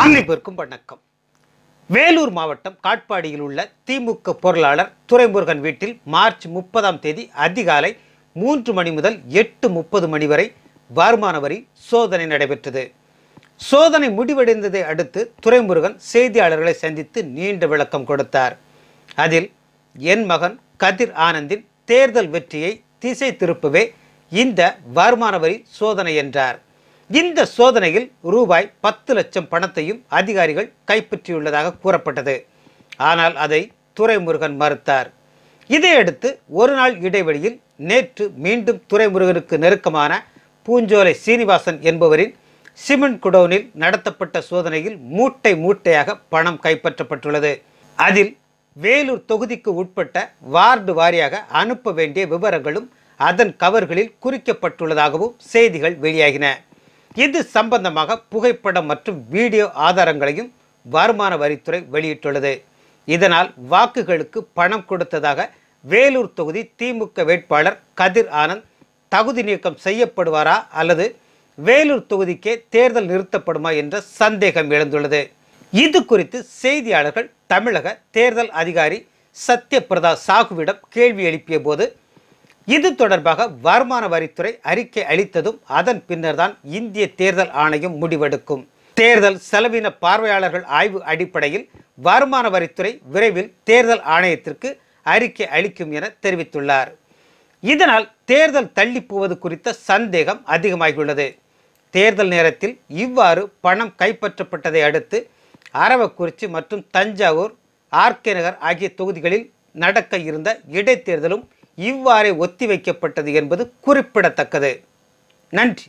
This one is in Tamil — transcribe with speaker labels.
Speaker 1: அனைவருக்கும் வணக்கம் வேலூர் மாவட்டம் காட்பாடியில் உள்ள திமுக பொருளாளர் துரைமுருகன் வீட்டில் மார்ச் முப்பதாம் தேதி அதிகாலை மூன்று மணி முதல் எட்டு முப்பது மணி வரை வருமான வரி சோதனை நடைபெற்றது சோதனை முடிவடைந்ததை அடுத்து துரைமுருகன் செய்தியாளர்களை சந்தித்து நீண்ட விளக்கம் கொடுத்தார் அதில் என் மகன் கதிர் ஆனந்தின் தேர்தல் வெற்றியை திசை திருப்பவே இந்த வருமான வரி சோதனை என்றார் இந்த சோதனையில் ரூபாய் பத்து லட்சம் பணத்தையும் அதிகாரிகள் கைப்பற்றியுள்ளதாக கூறப்பட்டது ஆனால் அதை துரைமுருகன் மறுத்தார் இதையடுத்து ஒரு நாள் இடைவெளியில் நேற்று மீண்டும் துரைமுருகனுக்கு நெருக்கமான பூஞ்சோலை சீனிவாசன் என்பவரின் சிமெண்ட் குடோனில் நடத்தப்பட்ட சோதனையில் மூட்டை மூட்டையாக பணம் கைப்பற்றப்பட்டுள்ளது அதில் வேலூர் தொகுதிக்கு உட்பட்ட வார்டு வாரியாக அனுப்ப வேண்டிய விவரங்களும் அதன் கவர்களில் குறிக்கப்பட்டுள்ளதாகவும் செய்திகள் வெளியாகின இது சம்பந்தமாக புகைப்படம் மற்றும் வீடியோ ஆதாரங்களையும் வருமான வரித்துறை வெளியிட்டுள்ளது இதனால் வாக்குகளுக்கு பணம் கொடுத்ததாக வேலூர் தொகுதி திமுக வேட்பாளர் கதிர் ஆனந்த் தகுதி நீக்கம் செய்யப்படுவாரா அல்லது வேலூர் தொகுதிக்கே தேர்தல் நிறுத்தப்படுமா என்ற சந்தேகம் எழுந்துள்ளது இது குறித்து செய்தியாளர்கள் தமிழக தேர்தல் அதிகாரி சத்யபிரதா சாகுவிடம் கேள்வி எழுப்பிய போது இது தொடர்பாக வருமான வரித்துறை அறிக்கை அளித்ததும் அதன் பின்னர் தான் இந்திய தேர்தல் ஆணையம் முடிவெடுக்கும் தேர்தல் செலவின பார்வையாளர்கள் ஆய்வு அடிப்படையில் வருமான வரித்துறை விரைவில் தேர்தல் ஆணையத்திற்கு அறிக்கை அளிக்கும் என தெரிவித்துள்ளார் இதனால் தேர்தல் தள்ளி போவது குறித்த சந்தேகம் அதிகமாகியுள்ளது தேர்தல் நேரத்தில் இவ்வாறு பணம் கைப்பற்றப்பட்டதை அடுத்து அரவக்குறிச்சி மற்றும் தஞ்சாவூர் ஆர்கே நகர் ஆகிய தொகுதிகளில் நடக்க இருந்த இடைத்தேர்தலும் இவ்வாறே ஒத்தி வைக்கப்பட்டது என்பது குறிப்பிடத்தக்கது நன்றி